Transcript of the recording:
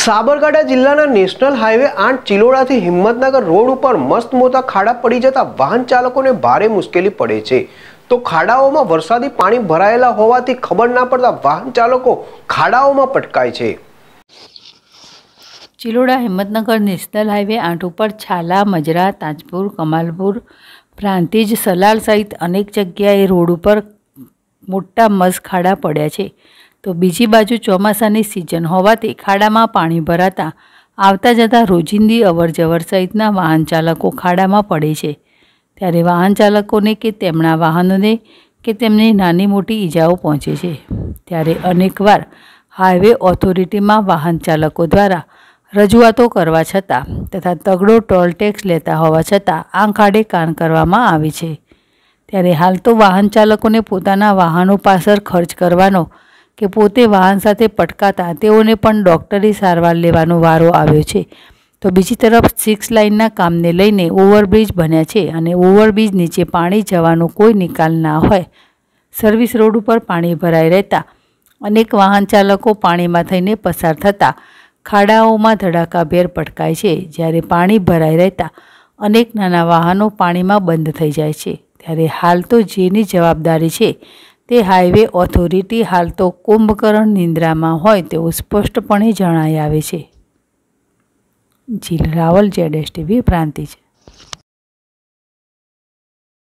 સાબરકાંઠા જિલ્લાના national highway આઠ ચિલોડાથી Himmatnagar road ઉપર મસ્ત મોટા ખાડા પડી જતા વાહન ચાલકોને ભારે મુશ્કેલી પડે છે તો ખાડાઓમાં વરસાદી પાણી ભરાયેલા હોવાથી ખબર ના પડતા વાહન ચાલકો ખાડાઓમાં પટકાય છે ચિલોડા હિંમતનગર નેશનલ હાઈવે આઠ ઉપર છાલા મજરા તાજપુર કમાલપુર પ્રાંતિજ સલાલ સહિત અનેક જગ્યાએ રોડ ઉપર મોટા મસ ખાડા પડ્યા છે તો બીજી બાજુ ચોમાસાની સિઝન હોવાથી ખાડામાં પાણી ભરાતા આવતા જતા રોજિંદી અવરજવર સહિતના વાહન ચાલકો ખાડામાં પડે છે ત્યારે વાહન ચાલકોને કે તેમના વાહનોને કે તેમને નાની મોટી ઈજાઓ પહોંચે છે ત્યારે અનેકવાર હાઈવે ઓથોરિટીમાં વાહન ચાલકો દ્વારા રજૂઆતો કરવા છતાં તથા તગડો ટોલ ટેક્સ લેતા હોવા છતાં આંખાડે કાન કરવામાં આવે છે ત્યારે હાલ તો વાહન ચાલકોને પોતાના વાહનો પાછળ ખર્ચ કરવાનો કે પોતે વાહન સાથે પટકાતા તેઓને પણ ડૉક્ટરી સારવાર લેવાનો વારો આવ્યો છે તો બીજી તરફ સિક્સ લાઇનના કામને લઈને ઓવરબ્રિજ બન્યા છે અને ઓવરબ્રિજ નીચે પાણી જવાનો કોઈ નિકાલ ના હોય સર્વિસ રોડ ઉપર પાણી ભરાઈ રહેતા અનેક વાહન ચાલકો પાણીમાં થઈને પસાર થતા ખાડાઓમાં ધડાકાભેર પટકાય છે જ્યારે પાણી ભરાઈ રહેતા અનેક નાના વાહનો પાણીમાં બંધ થઈ જાય છે ત્યારે હાલ તો જેની જવાબદારી છે તે હાઈવે ઓથોરિટી હાલ તો કુંભકર્ણ નિંદ્રામાં હોય તેવું સ્પષ્ટપણે જણાઈ આવે છે Jeel Raval Z S TV Prantij